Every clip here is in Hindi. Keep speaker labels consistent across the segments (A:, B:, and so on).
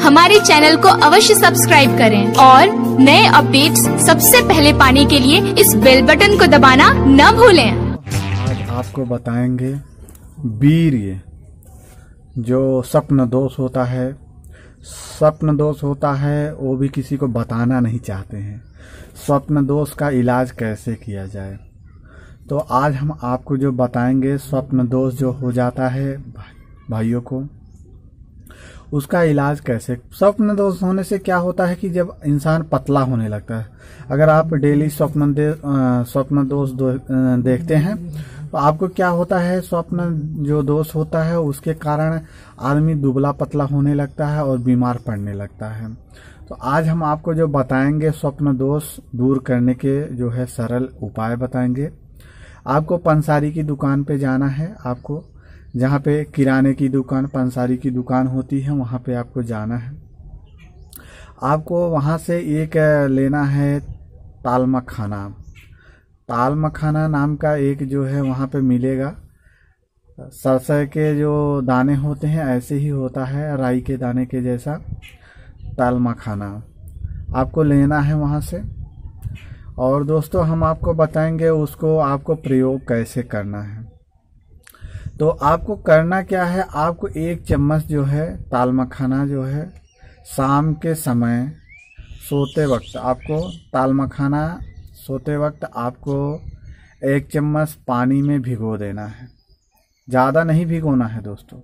A: हमारे चैनल को अवश्य सब्सक्राइब करें और नए अपडेट्स सबसे पहले पाने के लिए इस बेल बटन को दबाना न भूलें आज आपको बताएंगे वीर जो स्वप्न दोष होता है स्वप्न दोष होता है वो भी किसी को बताना नहीं चाहते हैं स्वप्न दोष का इलाज कैसे किया जाए तो आज हम आपको जो बताएंगे स्वप्न दोष जो हो जाता है भाइयों को उसका इलाज कैसे स्वप्न दोष होने से क्या होता है कि जब इंसान पतला होने लगता है अगर आप डेली स्वप्न दे स्वप्न दोष देखते हैं तो आपको क्या होता है स्वप्न जो दोष होता है उसके कारण आदमी दुबला पतला होने लगता है और बीमार पड़ने लगता है तो आज हम आपको जो बताएंगे स्वप्न दोष दूर करने के जो है सरल उपाय बताएंगे आपको पंसारी की दुकान पे जाना है आपको जहाँ पे किराने की दुकान पंसारी की दुकान होती है वहाँ पे आपको जाना है आपको वहाँ से एक लेना है ताल मखाना ताल मखाना नाम का एक जो है वहाँ पे मिलेगा सरसों के जो दाने होते हैं ऐसे ही होता है राई के दाने के जैसा ताल मखाना आपको लेना है वहाँ से और दोस्तों हम आपको बताएंगे उसको आपको प्रयोग कैसे करना है तो आपको करना क्या है आपको एक चम्मच जो है ताल मखाना जो है शाम के समय सोते वक्त आपको ताल मखाना सोते वक्त आपको एक चम्मच पानी में भिगो देना है ज़्यादा नहीं भिगोना है दोस्तों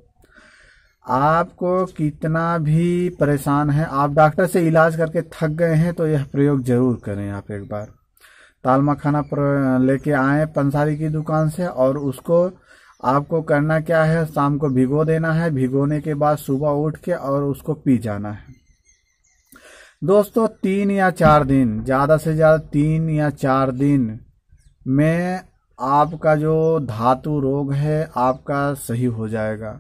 A: आपको कितना भी परेशान है आप डॉक्टर से इलाज करके थक गए हैं तो यह प्रयोग ज़रूर करें आप एक बार ताल मखाना लेके आए पंसारी की दुकान से और उसको आपको करना क्या है शाम को भिगो देना है भिगोने के बाद सुबह उठ के और उसको पी जाना है दोस्तों तीन या चार दिन ज़्यादा से ज़्यादा तीन या चार दिन में आपका जो धातु रोग है आपका सही हो जाएगा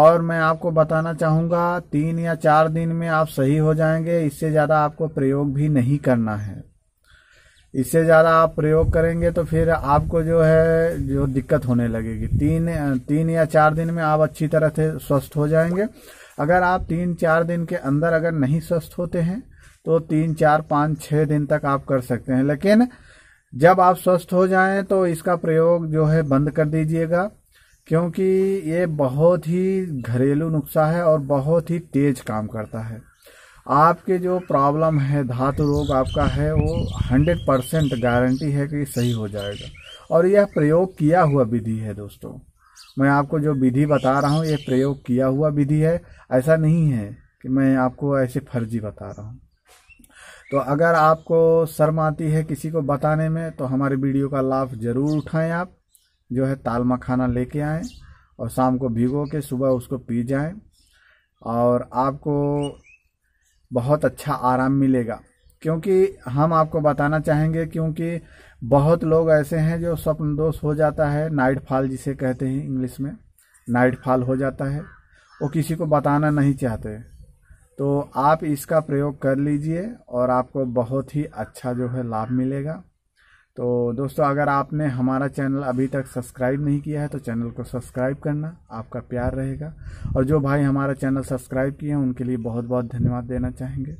A: और मैं आपको बताना चाहूँगा तीन या चार दिन में आप सही हो जाएंगे इससे ज़्यादा आपको प्रयोग भी नहीं करना है इससे ज़्यादा आप प्रयोग करेंगे तो फिर आपको जो है जो दिक्कत होने लगेगी तीन तीन या चार दिन में आप अच्छी तरह से स्वस्थ हो जाएंगे अगर आप तीन चार दिन के अंदर अगर नहीं स्वस्थ होते हैं तो तीन चार पाँच छः दिन तक आप कर सकते हैं लेकिन जब आप स्वस्थ हो जाएं तो इसका प्रयोग जो है बंद कर दीजिएगा क्योंकि ये बहुत ही घरेलू नुस्खा है और बहुत ही तेज काम करता है आपके जो प्रॉब्लम है धातु रोग आपका है वो 100 परसेंट गारंटी है कि सही हो जाएगा और यह प्रयोग किया हुआ विधि है दोस्तों मैं आपको जो विधि बता रहा हूँ यह प्रयोग किया हुआ विधि है ऐसा नहीं है कि मैं आपको ऐसे फर्जी बता रहा हूँ तो अगर आपको शर्म आती है किसी को बताने में तो हमारे वीडियो का लाभ ज़रूर उठाएं आप जो है ताल मखाना लेके आएँ और शाम को भिगो के सुबह उसको पी जाएं और आपको बहुत अच्छा आराम मिलेगा क्योंकि हम आपको बताना चाहेंगे क्योंकि बहुत लोग ऐसे हैं जो स्वप्न दोष हो जाता है नाइट फॉल जिसे कहते हैं इंग्लिश में नाइट फॉल हो जाता है वो किसी को बताना नहीं चाहते तो आप इसका प्रयोग कर लीजिए और आपको बहुत ही अच्छा जो है लाभ मिलेगा तो दोस्तों अगर आपने हमारा चैनल अभी तक सब्सक्राइब नहीं किया है तो चैनल को सब्सक्राइब करना आपका प्यार रहेगा और जो भाई हमारा चैनल सब्सक्राइब किए हैं उनके लिए बहुत बहुत धन्यवाद देना चाहेंगे